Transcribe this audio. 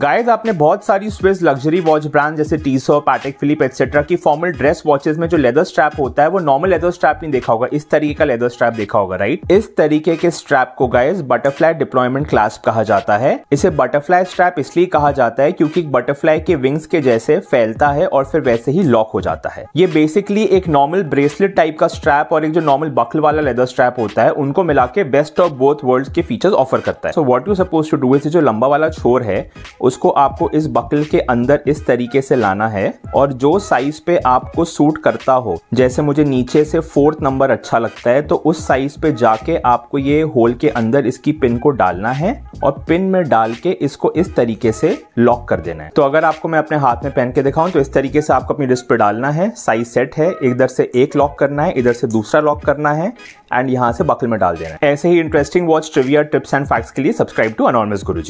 guys आपने बहुत सारी स्विस लग्जरी वॉच ब्रांड जैसे टीसो पैटेक फिलिप एक्सेट्रा की फॉर्मल ड्रेस वॉचेस में जो लेदर स्ट्रैप होता है वो नॉर्मल लेदर स्ट्रैप नहीं देखा होगा इस तरीके का लेदर स्ट्रैप देखा होगा राइट इस तरीके के स्ट्रैप को गाइस बटरफ्लाई डिप्लॉयमेंट क्लास कहा जाता है इसे बटरफ्लाई स्ट्रैप इसलिए कहा जाता है क्योंकि बटरफ्लाई के विंग्स के जैसे फैलता है और फिर वैसे ही लॉक हो जाता है ये बेसिकली एक नॉर्मल ब्रेसलेट टाइप का स्ट्रैप और एक जो नॉर्मल बकल वाला लेदर स्ट्रैप होता है उनको मिला के बेस्ट ऑफ बोथ वर्ल्ड के फीचर्स ऑफर करता है so what you suppose to do इसे जो लंबा वाला छोर है उसको आपको इस बकल के अंदर इस तरीके से लाना है और जो साइज पे आपको सूट करता हो जैसे मुझे नीचे से फोर्थ नंबर अच्छा लगता है तो उस साइज पे जाके आपको ये होल के अंदर इसकी पिन को डालना है और पिन में डाल के इसको इस तरीके से लॉक कर देना है तो अगर आपको मैं अपने हाथ में पहन के दिखाऊं तो इस तरीके से आपको अपनी रिस्ट पे डालना है साइज सेट है इधर से एक लॉक करना है इधर से दूसरा लॉक करना है एंड यहाँ से बकल में डाल देना है ऐसे ही interesting watch trivia tips and facts के लिए सब्सक्राइब टू अनॉर्मस गुरु